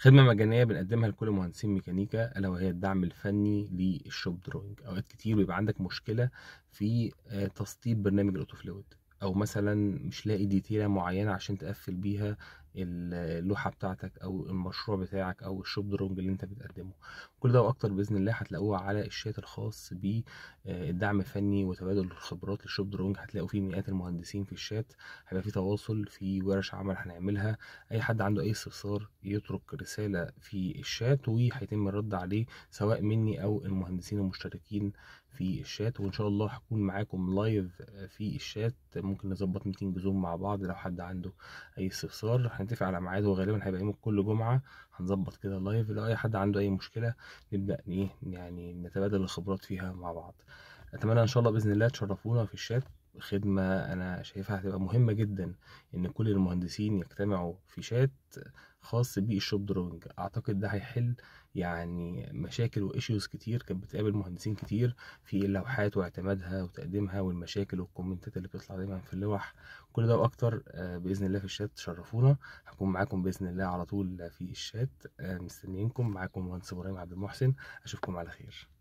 خدمة مجانية بنقدمها لكل مهندسين ميكانيكا ألا وهي الدعم الفني للشوب دروينج أوقات كتير بيبقى عندك مشكلة في آه، تسطيب برنامج الأوتوفلويد أو مثلا مش لاقي ديتيلة معينة عشان تقفل بيها اللوحه بتاعتك او المشروع بتاعك او الشوب دروينج اللي انت بتقدمه كل ده واكتر باذن الله هتلاقوه على الشات الخاص بالدعم آه، الفني وتبادل الخبرات للشوب دروينج هتلاقوا فيه مئات المهندسين في الشات هيبقى فيه تواصل في ورش عمل هنعملها اي حد عنده اي استفسار يترك رساله في الشات وهيتم الرد عليه سواء مني او المهندسين المشتركين في الشات وان شاء الله هكون معاكم لايف في الشات ممكن نظبط ميتنج بزوم مع بعض لو حد عنده اي استفسار هنتفق على ميعاد وغالبا هيبقى يوم كل جمعه هنظبط كده لايف لو اي حد عنده اي مشكله نبدا ايه يعني نتبادل الخبرات فيها مع بعض اتمنى ان شاء الله باذن الله تشرفونا في الشات خدمة أنا شايفها هتبقى مهمة جدا إن كل المهندسين يجتمعوا في شات خاص بالشوب دروينج أعتقد ده هيحل يعني مشاكل وإيشيوز كتير كانت بتقابل مهندسين كتير في اللوحات واعتمادها وتقديمها والمشاكل والكومنتات اللي بتطلع دايما في اللوح كل ده وأكتر آه، بإذن الله في الشات تشرفونا هكون معاكم بإذن الله على طول في الشات آه، مستنيينكم معاكم مهندس إبراهيم عبد المحسن أشوفكم على خير